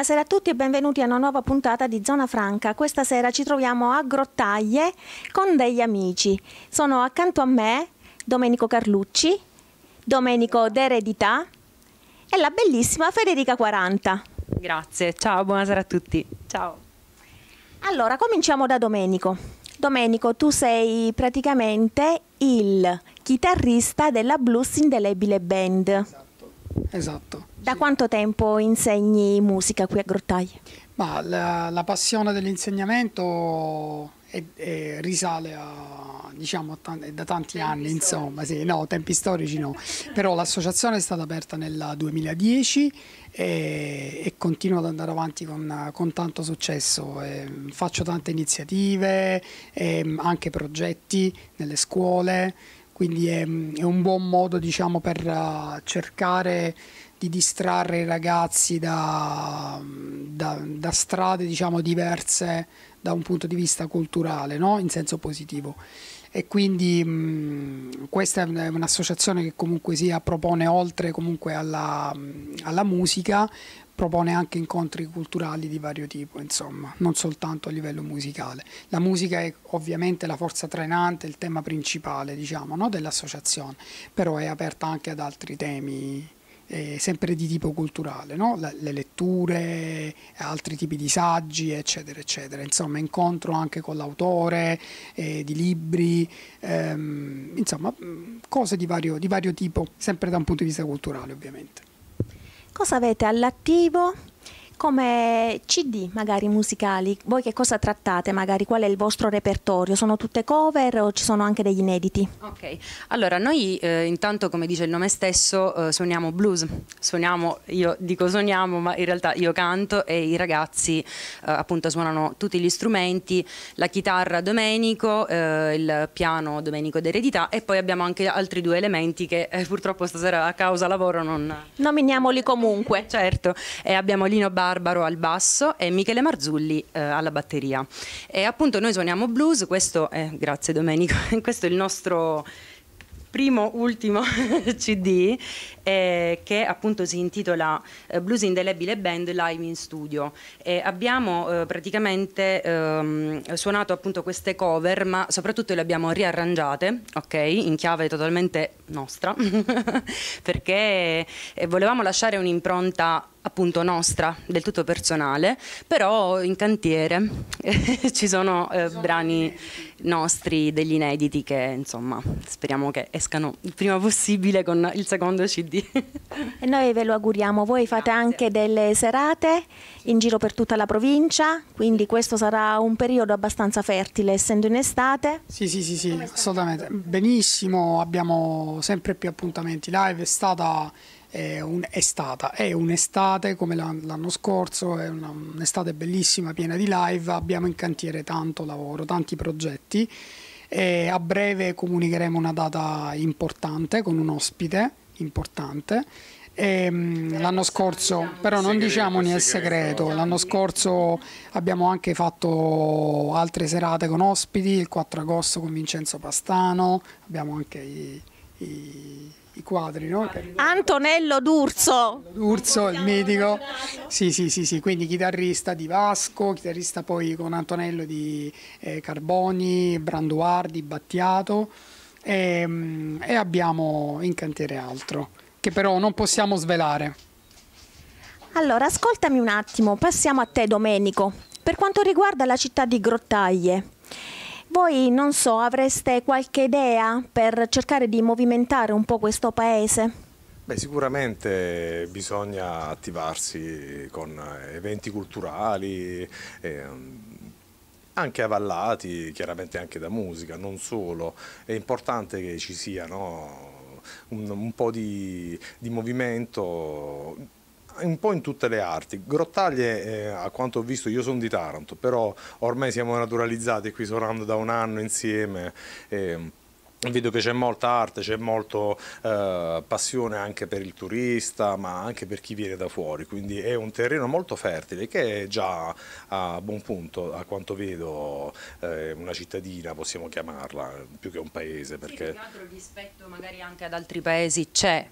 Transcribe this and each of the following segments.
Buonasera a tutti e benvenuti a una nuova puntata di Zona Franca. Questa sera ci troviamo a Grottaglie con degli amici. Sono accanto a me Domenico Carlucci, Domenico d'Eredità e la bellissima Federica 40. Grazie, ciao, buonasera a tutti. Ciao. Allora, cominciamo da Domenico. Domenico, tu sei praticamente il chitarrista della Blues Indelebile Band. Esatto. Esatto. Da sì. quanto tempo insegni musica qui a Grottaglie? La, la, passione dell'insegnamento è, è, risale a, diciamo, a tanti, da tanti tempi anni, insomma, sì, no, tempi storici no, però l'associazione è stata aperta nel 2010 e, e continua ad andare avanti con, con tanto successo, e, faccio tante iniziative, e, anche progetti nelle scuole quindi è, è un buon modo diciamo, per eh, cercare di distrarre i ragazzi da, da, da strade diciamo, diverse da un punto di vista culturale, no? in senso positivo. E quindi mh, mm, questa è un'associazione che comunque sia propone oltre alla, alla musica, propone anche incontri culturali di vario tipo, insomma, non soltanto a livello musicale. La musica è ovviamente la forza trainante, il tema principale diciamo, no, dell'associazione, però è aperta anche ad altri temi eh, sempre di tipo culturale, no? le, le letture, altri tipi di saggi, eccetera, eccetera. Insomma, incontro anche con l'autore eh, di libri, ehm, insomma, mm, cose di vario, di vario tipo, sempre da un punto di vista culturale, ovviamente. Cosa avete all'attivo? come CD magari musicali, voi che cosa trattate magari, qual è il vostro repertorio? Sono tutte cover o ci sono anche degli inediti? Ok, allora noi eh, intanto come dice il nome stesso eh, suoniamo blues, suoniamo, io dico suoniamo ma in realtà io canto e i ragazzi eh, appunto suonano tutti gli strumenti, la chitarra Domenico, eh, il piano Domenico d'eredità e poi abbiamo anche altri due elementi che eh, purtroppo stasera a causa lavoro non... Nominiamoli comunque. Certo, e abbiamo Lino Bar Barbaro al basso e Michele Marzulli eh, alla batteria. E appunto noi suoniamo blues, questo è, eh, grazie Domenico, questo è il nostro primo, ultimo CD eh, che appunto si intitola eh, Blues Indelebile Band Live in Studio. E abbiamo eh, praticamente ehm, suonato appunto queste cover, ma soprattutto le abbiamo riarrangiate, ok, in chiave totalmente nostra, perché eh, volevamo lasciare un'impronta appunto nostra, del tutto personale, però in cantiere ci sono, eh, brani nostri degli inediti che insomma speriamo che escano il prima possibile con il secondo CD tutti. E noi ve lo auguriamo, voi fate Grazie. anche delle serate in giro per tutta la provincia, quindi questo sarà un periodo abbastanza fertile, essendo in estate. Sì, sì, sì, sì assolutamente. Benissimo, abbiamo sempre più appuntamenti live, è stata è, un, è stata, è un'estate come l'anno scorso, è un'estate bellissima, piena di live, abbiamo in cantiere tanto lavoro, tanti progetti e a breve comunicheremo una data importante con un ospite importante. E, ehm, L'anno scorso, però non diciamo nel segreto, l'anno scorso abbiamo anche fatto altre serate con ospiti, il 4 agosto con Vincenzo Pastano, abbiamo anche i, i, i quadri, no? Antonello D'Urso. D'Urso, il mitico. Sì, sì, sì, sì, quindi chitarrista di Vasco, chitarrista poi con Antonello di eh, Carboni, Branduardi, Battiato e, ehm, e abbiamo in cantiere altro che però non possiamo svelare. Allora, ascoltami un attimo, passiamo a te Domenico. Per quanto riguarda la città di Grottaglie, voi non so, avreste qualche idea per cercare di movimentare un po' questo paese? Beh, sicuramente bisogna attivarsi con eventi culturali, eh, anche avallati chiaramente anche da musica, non solo. È importante che ci sia no, un, un, po' di, di movimento un po' in tutte le arti. Grottaglie, eh, a quanto ho visto, io sono di Taranto, però ormai siamo naturalizzati qui suonando da un anno insieme. Eh, Vedo che c'è molta arte, c'è molta eh, passione anche per il turista, ma anche per chi viene da fuori, quindi è un terreno molto fertile che è già a buon punto, a quanto vedo, eh, una cittadina, possiamo chiamarla, più che un paese. Perché... Sì, più che altro rispetto magari anche ad altri paesi c'è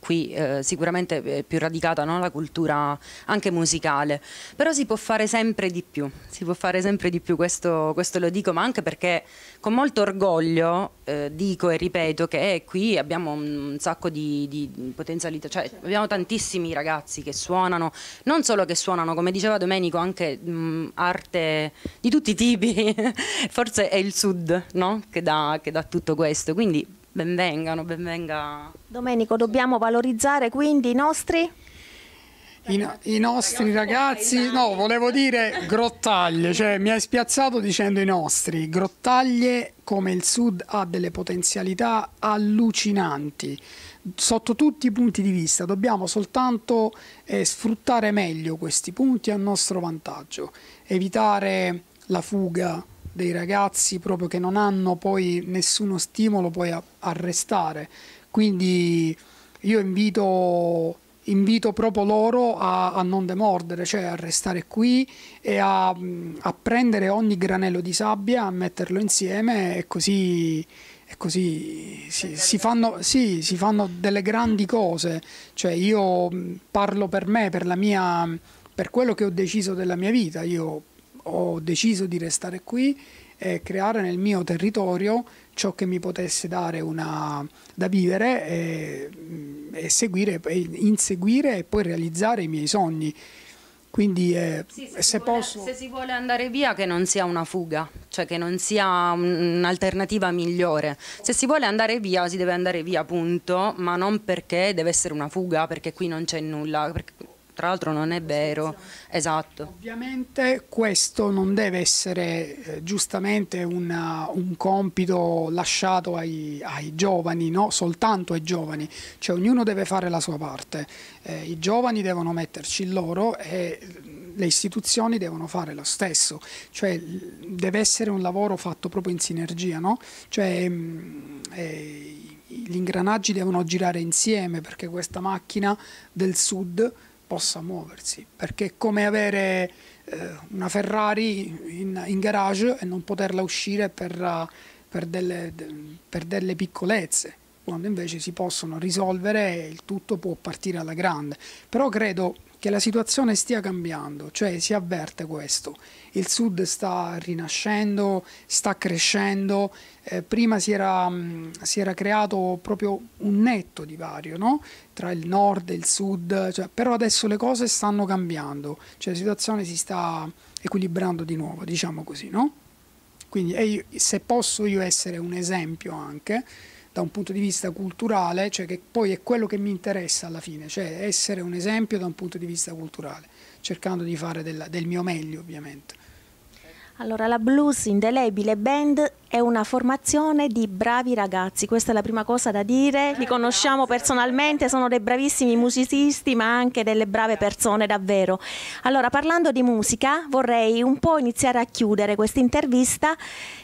qui eh, sicuramente eh, più radicata no? la cultura anche musicale, però si può fare sempre di più, si può fare sempre di più, questo, questo lo dico, ma anche perché con molto orgoglio eh, dico e ripeto che eh, qui abbiamo un sacco di, di potenzialità, cioè abbiamo tantissimi ragazzi che suonano, non solo che suonano, come diceva Domenico, anche mh, arte di tutti i tipi, forse è il sud no? che, dà, che dà tutto questo, quindi benvengano, benvenga. Domenico, dobbiamo valorizzare quindi i nostri? I, I, nostri ragazzi, no, volevo dire grottaglie, cioè mi hai spiazzato dicendo i nostri, grottaglie come il sud ha delle potenzialità allucinanti sotto tutti i punti di vista, dobbiamo soltanto eh, sfruttare meglio questi punti a nostro vantaggio, evitare la fuga, dei ragazzi proprio che non hanno poi nessuno stimolo poi a, a restare. Quindi io invito, invito proprio loro a, a, non demordere, cioè a restare qui e a, a, prendere ogni granello di sabbia, a metterlo insieme e così, e così si, si, fanno, sì, si fanno delle grandi cose. Cioè io parlo per me, per la mia per quello che ho deciso della mia vita. Io ho deciso di restare qui e creare nel mio territorio ciò che mi potesse dare una, da vivere e, e seguire, e inseguire e poi realizzare i miei sogni. Quindi eh, sì, se, se, vuole, posso... se, si vuole andare via che non sia una fuga, cioè che non sia un'alternativa migliore. Se si vuole andare via si deve andare via, punto, ma non perché deve essere una fuga, perché qui non c'è nulla. Perché tra l'altro non è vero. Esatto. Ovviamente questo non deve essere eh, giustamente una, un compito lasciato ai, ai giovani, no? soltanto ai giovani, cioè ognuno deve fare la sua parte, eh, i giovani devono metterci il loro e mm, le istituzioni devono fare lo stesso, cioè deve essere un lavoro fatto proprio in sinergia, no? cioè, mh, mm, eh, gli ingranaggi devono girare insieme perché questa macchina del sud possa muoversi, perché è come avere eh, una Ferrari in, in, garage e non poterla uscire per, eh, per, delle, per delle piccolezze, quando invece si possono risolvere e il tutto può partire alla grande. Però credo che la situazione stia cambiando, cioè si avverte questo. Il sud sta rinascendo, sta crescendo, eh, prima si era, mh, mm, si era, creato proprio un netto divario no? tra il nord e il sud, cioè, però adesso le cose stanno cambiando, cioè la situazione si sta equilibrando di nuovo, diciamo così. No? Quindi io, se posso io essere un esempio anche, da un punto di vista culturale, cioè che poi è quello che mi interessa alla fine, cioè essere un esempio da un punto di vista culturale, cercando di fare del, del mio meglio ovviamente. Allora, la Blues Indelebile Band è una formazione di bravi ragazzi, questa è la prima cosa da dire, eh, li conosciamo personalmente, sono dei bravissimi musicisti ma anche delle brave persone davvero. Allora, parlando di musica vorrei un po' iniziare a chiudere questa intervista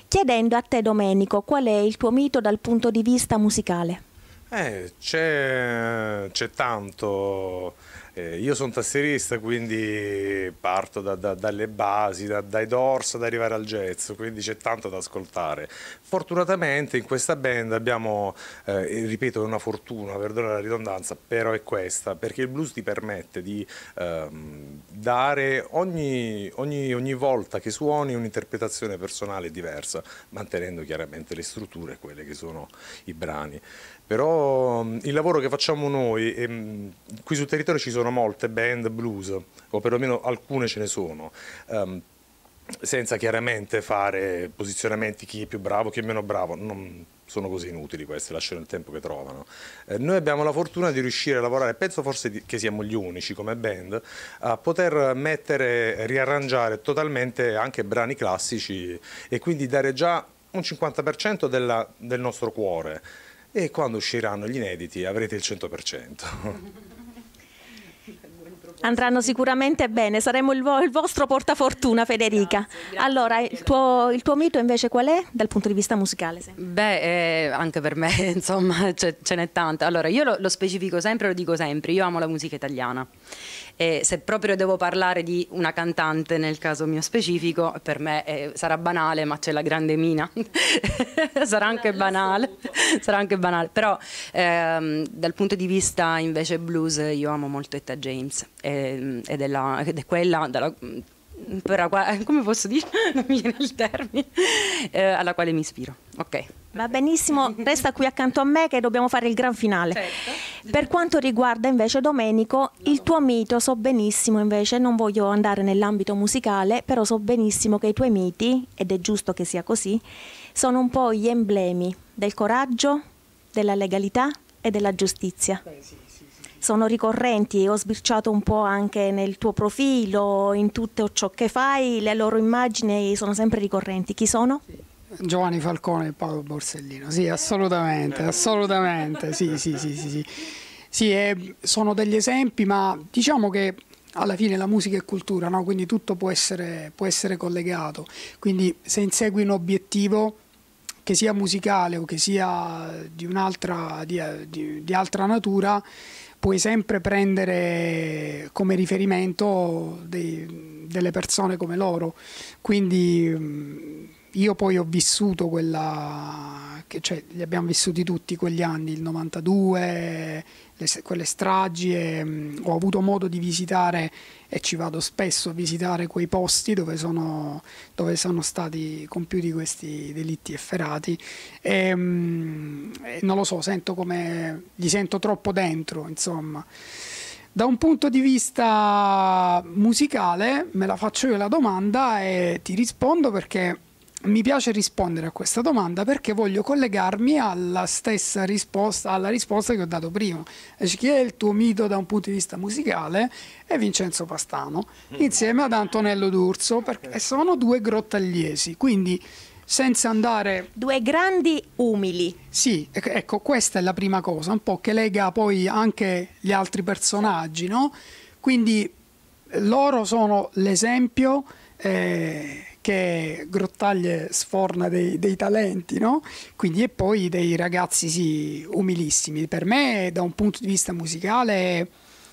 chiedendo a te Domenico qual è il tuo mito dal punto di vista musicale. Eh, c'è, tanto, eh, io sono tastierista quindi parto da, da, dalle basi, da, dai dorsi ad arrivare al jazz, quindi c'è tanto da ascoltare. Fortunatamente in questa band abbiamo, eh, ripeto è una fortuna, perdona la ridondanza, però è questa, perché il blues ti permette di ehm, dare ogni, ogni, ogni volta che suoni un'interpretazione personale diversa, mantenendo chiaramente le strutture, quelle che sono i brani. Però mm, il lavoro che facciamo noi, ehm, qui sul territorio ci sono molte band blues, o perlomeno alcune ce ne sono, ehm, senza chiaramente fare posizionamenti chi è più bravo, chi è meno bravo, non sono così inutili queste, lasciano il tempo che trovano. Eh, noi abbiamo la fortuna di riuscire a lavorare, penso forse di, che siamo gli unici come band, a poter mettere, riarrangiare totalmente anche brani classici e quindi dare già un 50% della, del nostro cuore e quando usciranno gli inediti avrete il 100%. Andranno sicuramente bene, saremo il, vo il vostro portafortuna Federica. Grazie, grazie, allora, il tuo, il tuo, mito invece qual è dal punto di vista musicale? Sempre? Beh, eh, anche per me, insomma, ce, n'è tanto. Allora, io lo, lo specifico sempre, lo dico sempre, io amo la musica italiana. E se proprio devo parlare di una cantante, nel caso mio specifico, per me eh, sarà banale, ma c'è la grande Mina. sarà, anche banale, sarà anche banale. Però ehm, dal punto di vista invece blues io amo molto Etta James ehm, ed è, la, ed è quella dalla, per, come posso dire? Non mi viene il termine, eh, alla quale mi ispiro. Ok. Va benissimo, resta qui accanto a me che dobbiamo fare il gran finale. Certo. Per quanto riguarda invece Domenico, il tuo mito so benissimo invece, non voglio andare nell'ambito musicale, però so benissimo che i tuoi miti, ed è giusto che sia così, sono un po' gli emblemi del coraggio, della legalità e della giustizia. Beh, sì sono ricorrenti, ho sbirciato un po' anche nel tuo profilo, in tutto ciò che fai, le loro immagini sono sempre ricorrenti. Chi sono? Giovanni Falcone e Paolo Borsellino, sì, assolutamente, assolutamente, sì, sì, sì, sì. Sì, eh, sono degli esempi, ma diciamo che alla fine la musica è cultura, no? quindi tutto può essere, può essere, collegato. Quindi se insegui un obiettivo, che sia musicale o che sia di, di, di, di altra natura, puoi sempre prendere come riferimento dei, delle persone come loro. Quindi mm, io poi ho vissuto quella, che, cioè li abbiamo vissuti tutti quegli anni, il 92, le, quelle stragi e, mh, mm, ho avuto modo di visitare e ci vado spesso a visitare quei posti dove sono, dove sono stati compiuti questi delitti efferati e, mh, mm, e non lo so, sento come li sento troppo dentro insomma. Da un punto di vista musicale me la faccio io la domanda e ti rispondo perché mi piace rispondere a questa domanda perché voglio collegarmi alla stessa risposta, alla risposta che ho dato prima. Chi è il tuo mito da un punto di vista musicale? È Vincenzo Pastano, mm. insieme ad Antonello D'Urso, perché sono due grottagliesi, quindi senza andare... Due grandi umili. Sì, ecco, questa è la prima cosa, un po' che lega poi anche gli altri personaggi, no? Quindi loro sono l'esempio... Eh, che Grottaglie sforna dei, dei talenti, no? Quindi e poi dei ragazzi sì, umilissimi. Per me, da un punto di vista musicale,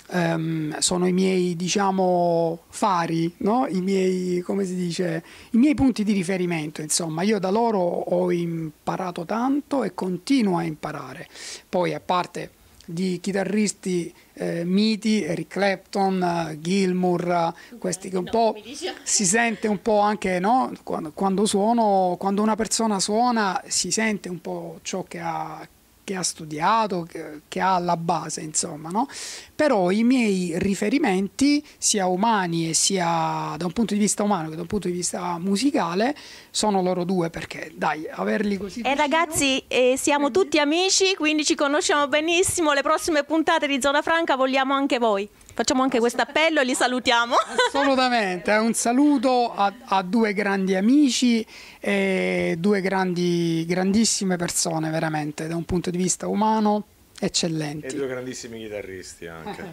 Um, sono i miei diciamo fari, no? I miei, come si dice, i miei punti di riferimento, insomma, io da loro ho imparato tanto e continuo a imparare. Poi a parte di chitarristi eh, miti, Eric Clapton, eh, Gilmour, eh, questi che un po' si sente un po' anche no? quando, quando, suono, quando una persona suona si sente un po' ciò che ha che ha studiato, che, ha la base, insomma, no? Però i miei riferimenti, sia umani e sia da un punto di vista umano che da un punto di vista musicale, sono loro due perché, dai, averli così... E eh ragazzi, eh, siamo tutti amici, quindi ci conosciamo benissimo, le prossime puntate di Zona Franca vogliamo anche voi. Facciamo anche questo appello e li salutiamo. Assolutamente, eh, un saluto a, a due grandi amici e due grandi, grandissime persone veramente da un punto di vista umano, eccellenti. E due grandissimi chitarristi anche.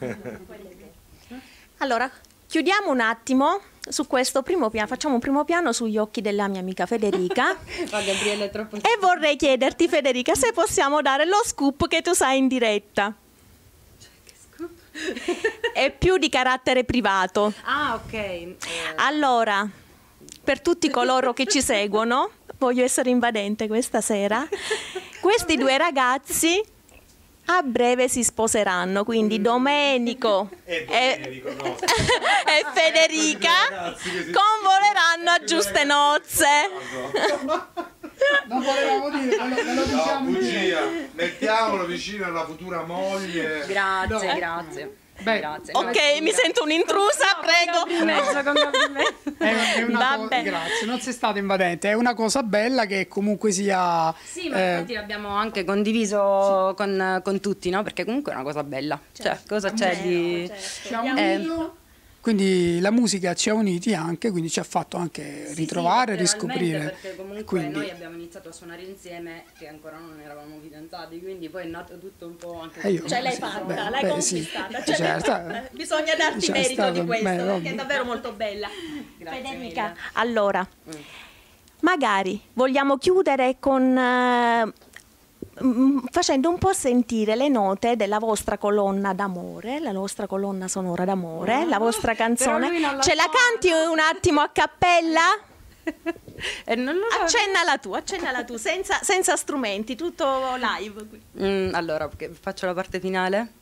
Eh. allora, chiudiamo un attimo su questo primo piano, facciamo un primo piano sugli occhi della mia amica Federica. oh, Gabriele, troppo... E vorrei chiederti Federica se possiamo dare lo scoop che tu sai in diretta. è più di carattere privato. Ah, ok. Eh. Allora, per tutti coloro che ci seguono, voglio essere invadente questa sera, questi due ragazzi a breve si sposeranno, quindi mm. Domenico e, e, no. e Federica convoleranno a giuste nozze non volevamo dire, non lo, diciamo. No, bugia, mettiamolo vicino alla futura moglie. Grazie, no. grazie. Beh, grazie, ok, grazie. mi sento un'intrusa, prego. Mezzo, è, una cosa, grazie, non sei stata invadente. È una cosa bella che comunque sia. Sì, ma eh, infatti l'abbiamo anche condiviso sì. con, con, tutti, no? Perché comunque è una cosa bella. Cioè, certo. Cioè, cosa c'è di. Certo. C'è cioè, un eh, quindi la musica ci ha uniti anche, quindi ci ha fatto anche ritrovare, sì, sì, riscoprire. Perché comunque quindi... noi abbiamo iniziato a suonare insieme che ancora non eravamo fidanzati, quindi poi è nato tutto un po' anche... Eh cioè l'hai fatta, l'hai conquistata, sì. Eh, certo. bisogna darti merito stato, di questo, beh, perché è davvero molto bella. Grazie Federica, mille. allora... Mm magari vogliamo chiudere con uh, Mm, facendo un po' sentire le note della vostra colonna d'amore, la vostra colonna sonora d'amore, la ah, vostra canzone. Ce la canti un attimo a cappella? e eh, non lo accennala tu, accennala tu, senza, senza strumenti, tutto live. Mm, allora, faccio la parte finale.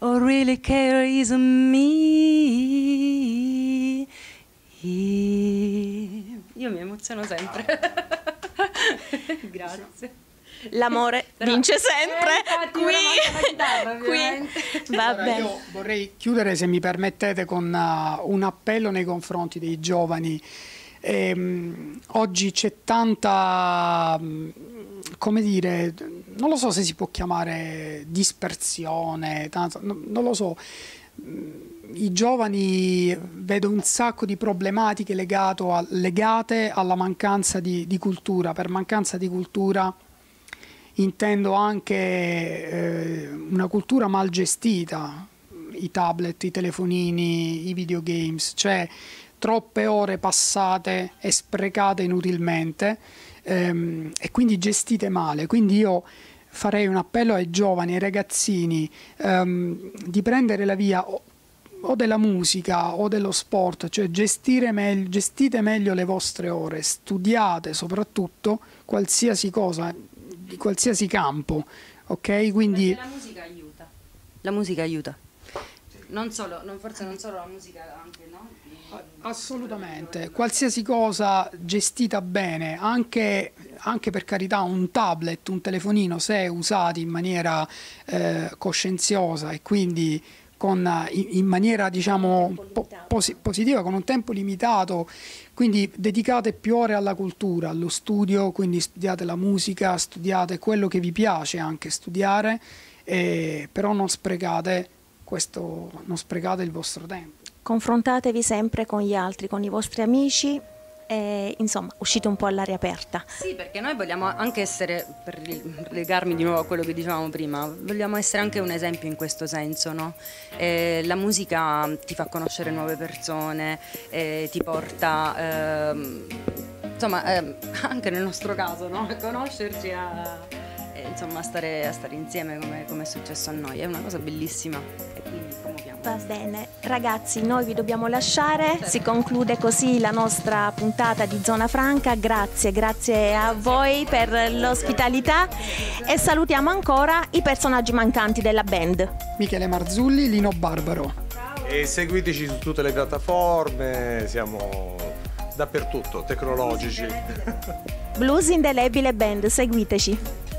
All oh, really care is me. Io mi emoziono sempre. Grazie l'amore Però, vince sempre. Eh, qui, chitarra, qui. Va allora, bene. Io vorrei chiudere, se mi permettete, con uh, un appello nei confronti dei giovani. Ehm, oggi c'è tanta, mm, come dire, non lo so se si può chiamare dispersione, tanto, no, non lo so mm, i giovani vedono un sacco di problematiche a, legate alla mancanza di, di cultura. Per mancanza di cultura intendo anche eh, una cultura mal gestita, i tablet, i telefonini, i videogames, cioè troppe ore passate e sprecate inutilmente ehm, e quindi gestite male. Quindi io farei un appello ai giovani, ai ragazzini ehm, di prendere la via o, della musica o dello sport, cioè me gestite meglio le vostre ore, studiate soprattutto qualsiasi cosa, di qualsiasi campo. Ok? Quindi... Perché la musica aiuta. La musica aiuta. Non solo, non, forse non solo la musica, anche no? Assolutamente, qualsiasi cosa gestita bene, anche, anche, per carità un tablet, un telefonino, se usati in maniera eh, coscienziosa e quindi con, eh, in maniera diciamo, po posi positiva, con un tempo limitato, quindi dedicate più ore alla cultura, allo studio, quindi studiate la musica, studiate quello che vi piace anche studiare, eh, però non sprecate, questo, non sprecate il vostro tempo. Confrontatevi sempre con gli altri, con i vostri amici, eh, insomma uscito un po' all'aria aperta. Sì, perché noi vogliamo anche essere, per legarmi di nuovo a quello che dicevamo prima, vogliamo essere anche un esempio in questo senso, no? eh, la musica mm, ti fa conoscere nuove persone, eh, ti porta, ehm, insomma, ehm, anche nel nostro caso, no? a conoscerci, a insomma a stare, a stare insieme come, come, è successo a noi, è una cosa bellissima e quindi promuoviamo. Va bene, ragazzi noi vi dobbiamo lasciare, certo. si conclude così la nostra puntata di Zona Franca, grazie, grazie a voi per l'ospitalità e salutiamo ancora i personaggi mancanti della band. Michele Marzulli, Lino Barbaro. E seguiteci su tutte le piattaforme, siamo dappertutto, tecnologici. Blues Indelebile Band, seguiteci.